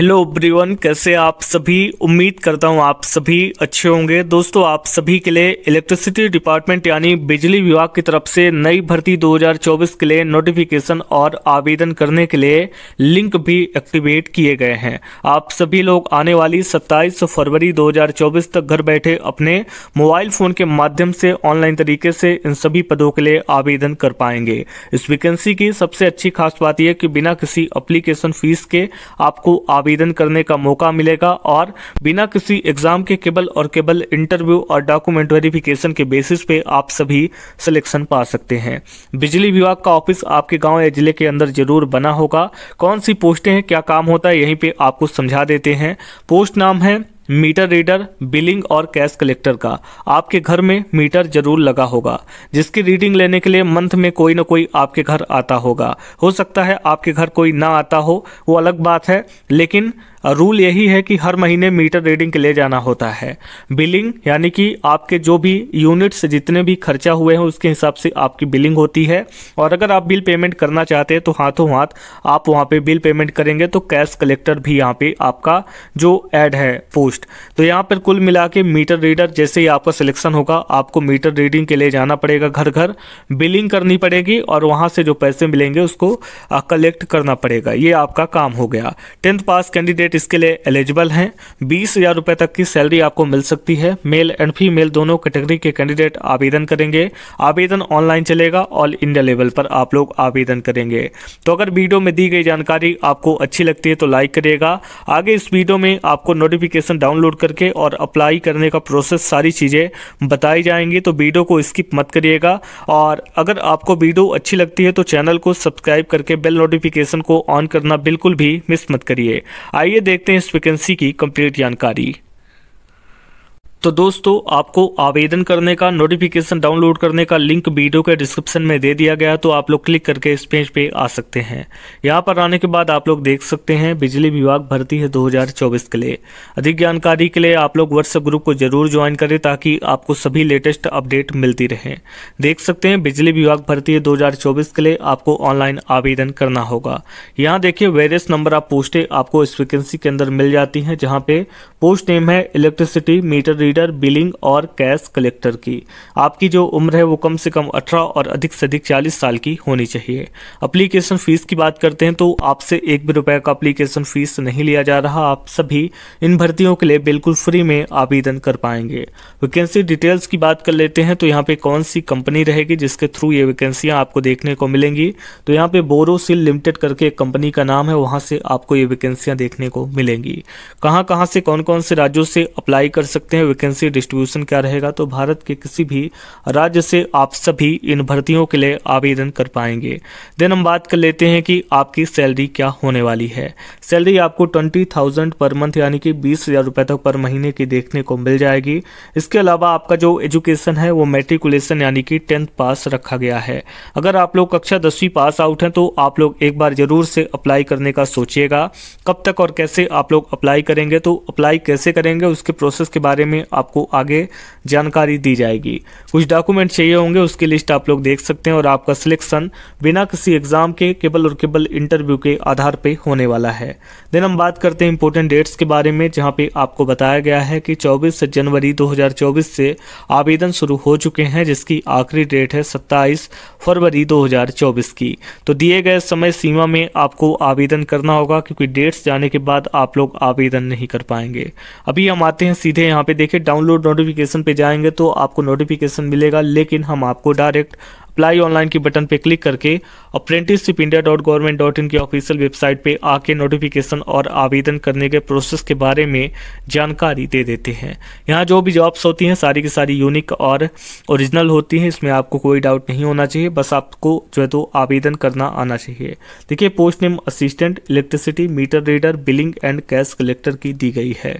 hello ब्रीवन कैसे आप सभी उम्मीद करता हूं आप सभी अच्छे होंगे दोस्तों आप सभी के लिए इलेक्ट्रिसिटी डिपार्टमेंट यानी बिजली विभाग की तरफ से नई भर्ती 2024 के लिए नोटिफिकेशन और आवेदन करने के लिए लिंक भी एक्टिवेट किए गए हैं आप सभी लोग आने वाली 27 फरवरी 2024 तक घर बैठे अपने मोबाइल फ़ोन के माध्यम से ऑनलाइन तरीके से इन सभी पदों के लिए आवेदन कर पाएंगे इस वैकेंसी की सबसे अच्छी खास बात यह कि बिना किसी अप्लीकेशन फीस के आपको आवेदन आवेदन करने का मौका मिलेगा और बिना किसी एग्जाम के केवल और केवल इंटरव्यू और डॉक्यूमेंट वेरिफिकेशन के बेसिस पे आप सभी सिलेक्शन पा सकते हैं बिजली विभाग का ऑफिस आपके गांव या जिले के अंदर जरूर बना होगा कौन सी पोस्टें हैं क्या काम होता है यहीं पर आपको समझा देते हैं पोस्ट नाम है मीटर रीडर बिलिंग और कैश कलेक्टर का आपके घर में मीटर जरूर लगा होगा जिसकी रीडिंग लेने के लिए मंथ में कोई ना कोई आपके घर आता होगा हो सकता है आपके घर कोई ना आता हो वो अलग बात है लेकिन रूल यही है कि हर महीने मीटर रीडिंग के लिए जाना होता है बिलिंग यानी कि आपके जो भी यूनिट्स जितने भी खर्चा हुए हैं उसके हिसाब से आपकी बिलिंग होती है और अगर आप बिल पेमेंट करना चाहते हैं तो हाथों हाथ आप वहाँ पे बिल पेमेंट करेंगे तो कैश कलेक्टर भी यहाँ पे आपका जो ऐड है पोस्ट तो यहाँ पर कुल मिला के मीटर रीडर जैसे ही आपका सिलेक्शन होगा आपको मीटर रीडिंग के लिए जाना पड़ेगा घर घर बिलिंग करनी पड़ेगी और वहाँ से जो पैसे मिलेंगे उसको कलेक्ट करना पड़ेगा ये आपका काम हो गया टेंथ पास कैंडिडेट कैंडिडेट इसके लिए एलिजिबल हैं बीस हज़ार रुपये तक की सैलरी आपको मिल सकती है मेल एंड फीमेल दोनों कैटेगरी के कैंडिडेट आवेदन करेंगे आवेदन ऑनलाइन चलेगा ऑल इंडिया लेवल पर आप लोग आवेदन करेंगे तो अगर वीडियो में दी गई जानकारी आपको अच्छी लगती है तो लाइक करिएगा आगे इस वीडियो में आपको नोटिफिकेशन डाउनलोड करके और अप्लाई करने का प्रोसेस सारी चीज़ें बताई जाएंगी तो वीडियो को स्किप मत करिएगा और अगर आपको वीडियो अच्छी लगती है तो चैनल को सब्सक्राइब करके बेल नोटिफिकेशन को ऑन करना बिल्कुल भी मिस मत करिए आइए देखते हैं इस वैकेंसी की कंप्लीट जानकारी तो दोस्तों आपको आवेदन करने का नोटिफिकेशन डाउनलोड करने का लिंक वीडियो के डिस्क्रिप्शन में दे दिया गया तो आप लोग क्लिक करके इस पेज पे आ सकते हैं यहाँ पर आने के बाद आप लोग देख सकते हैं बिजली विभाग भर्ती है 2024 के लिए अधिक जानकारी के लिए आप लोग व्हाट्सएप ग्रुप को जरूर ज्वाइन करें ताकि आपको सभी लेटेस्ट अपडेट मिलती रहे देख सकते हैं बिजली विभाग भर्ती है दो के लिए आपको ऑनलाइन आवेदन करना होगा यहाँ देखिए वेरियस नंबर ऑफ पोस्टें आपको इस वैकेंसी के अंदर मिल जाती हैं जहाँ पे पोस्ट नेम है इलेक्ट्रिसिटी मीटर रीडर बिलिंग और कैश कलेक्टर की आपकी जो उम्र है वो कम से कम अठारह और अधिक से अधिक चालीस साल की होनी चाहिए अप्लीकेशन फ़ीस की बात करते हैं तो आपसे एक भी रुपये का अप्लीकेशन फ़ीस नहीं लिया जा रहा आप सभी इन भर्तियों के लिए बिल्कुल फ्री में आवेदन कर पाएंगे वैकेंसी डिटेल्स की बात कर लेते हैं तो यहाँ पे कौन सी कंपनी रहेगी जिसके थ्रू ये वैकेंसियाँ आपको देखने को मिलेंगी तो यहाँ पे बोरोसिल लिमिटेड करके एक कंपनी का नाम है वहाँ से आपको ये वैकेंसियाँ देखने को मिलेंगी कहाँ कहाँ से कौन कौन से राज्यों से अप्लाई कर सकते हैं वैकेंसी डिस्ट्रीब्यूशन क्या रहेगा तो भारत के किसी भी राज्य से आप सभी इन भर्तियों के लिए आवेदन कर पाएंगे देन हम बात कर लेते हैं कि आपकी सैलरी क्या होने वाली है सैलरी आपको ट्वेंटी थाउजेंड पर मंथ यानी कि बीस हज़ार रुपये तक पर महीने की देखने को मिल जाएगी इसके अलावा आपका जो एजुकेशन है वो मेट्रिकुलेशन यानी कि टेंथ पास रखा गया है अगर आप लोग कक्षा दसवीं पास आउट हैं तो आप लोग एक बार ज़रूर से अप्लाई करने का सोचिएगा कब तक और कैसे आप लोग अप्लाई करेंगे तो अप्लाई कैसे करेंगे उसके प्रोसेस के बारे में आपको आगे जानकारी दी जाएगी कुछ डॉक्यूमेंट चाहिए होंगे उसकी लिस्ट आप लोग देख सकते हैं और आपका सिलेक्शन बिना किसी एग्जाम के केवल और केवल इंटरव्यू के आधार पर होने वाला है देन हम बात करते हैं इंपॉर्टेंट डेट्स के बारे में जहाँ पे आपको बताया गया है कि चौबीस जनवरी 2024 से आवेदन शुरू हो चुके हैं जिसकी आखिरी डेट है 27 फरवरी 2024 की तो दिए गए समय सीमा में आपको आवेदन करना होगा क्योंकि डेट्स जाने के बाद आप लोग आवेदन नहीं कर पाएंगे अभी हम आते हैं सीधे यहाँ पे देखिए डाउनलोड नोटिफिकेशन पे जाएंगे तो आपको नोटिफिकेशन मिलेगा लेकिन हम आपको डायरेक्ट अप्लाई ऑनलाइन के बटन पे क्लिक करके apprenticeship India dot government dot in की ऑफिशियल वेबसाइट पे आके नोटिफिकेशन और आवेदन करने के प्रोसेस के बारे में जानकारी दे देते हैं यहाँ जो भी जॉब्स होती हैं सारी की सारी यूनिक और ओरिजिनल होती हैं इसमें आपको कोई डाउट नहीं होना चाहिए बस आपको जो है तो आवेदन करना आना चाहिए देखिए post name assistant electricity meter reader billing and cash collector की दी गई है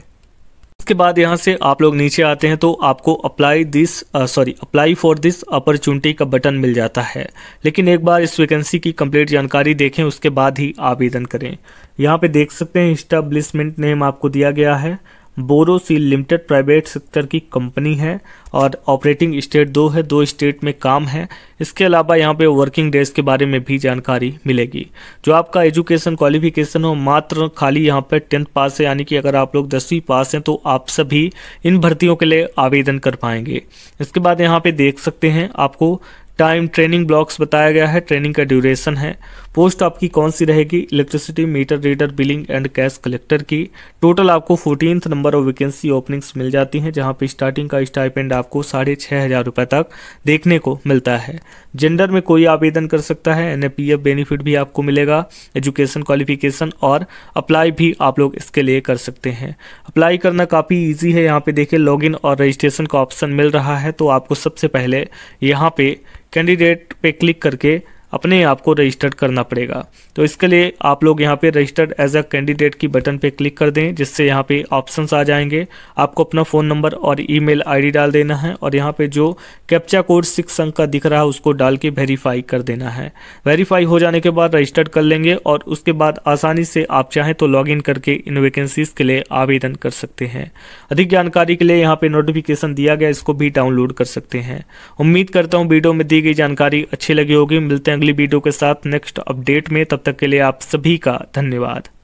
उसके बाद यहाँ से आप लोग नीचे आते हैं तो आपको apply this sorry apply for this opportunity का बटन मिल जाता है लेकिन एक बार इस वैकेंसी की कंप्लीट जानकारी देखें उसके बाद ही आवेदन करें यहाँ पे देख सकते हैं इस्टाब्लिशमेंट नेम आपको दिया गया है बोरोसिल लिमिटेड प्राइवेट सेक्टर की कंपनी है और ऑपरेटिंग स्टेट दो है दो स्टेट में काम है इसके अलावा यहाँ पे वर्किंग डेज के बारे में भी जानकारी मिलेगी जो आपका एजुकेशन क्वालिफिकेशन हो मात्र खाली यहाँ पे टेंथ पास है यानी कि अगर आप लोग दसवीं पास हैं तो आप सभी इन भर्तियों के लिए आवेदन कर पाएंगे इसके बाद यहाँ पे देख सकते हैं आपको टाइम ट्रेनिंग ब्लॉक्स बताया गया है ट्रेनिंग का ड्यूरेशन है पोस्ट आपकी कौन सी रहेगी electricity meter reader billing and cash collector की टोटल आपको fourteen number of vacancy openings मिल जाती हैं जहाँ पे स्टार्टिंग का स्टाइपेंड आपको साढ़े छः हज़ार रुपये तक देखने को मिलता है जेंडर में कोई आवेदन कर सकता है एन बेनिफिट भी आपको मिलेगा एजुकेशन क्वालिफिकेशन और अप्लाई भी आप लोग इसके लिए कर सकते हैं अप्लाई करना काफ़ी ईजी है यहाँ पे देखिए लॉगिन और रजिस्ट्रेशन का ऑप्शन मिल रहा है तो आपको सबसे पहले यहाँ पे कैंडिडेट पे क्लिक करके अपने आप को रजिस्टर्ड करना पड़ेगा तो इसके लिए आप लोग यहाँ पे रजिस्टर्ड एज अ कैंडिडेट की बटन पे क्लिक कर दें जिससे यहाँ पे ऑप्शन आ जाएंगे आपको अपना फ़ोन नंबर और ईमेल आईडी डाल देना है और यहाँ पे जो कैप्चा कोड सिक्स अंक का दिख रहा है उसको डाल के वेरीफाई कर देना है वेरीफाई हो जाने के बाद रजिस्टर्ड कर लेंगे और उसके बाद आसानी से आप चाहें तो लॉग करके इन वैकेंसीज़ के लिए आवेदन कर सकते हैं अधिक जानकारी के लिए यहाँ पे नोटिफिकेशन दिया गया इसको भी डाउनलोड कर सकते हैं उम्मीद करता हूँ वीडियो में दी गई जानकारी अच्छी लगी होगी मिलते हैं अगली वीडियो के साथ नेक्स्ट अपडेट में तब तक के लिए आप सभी का धन्यवाद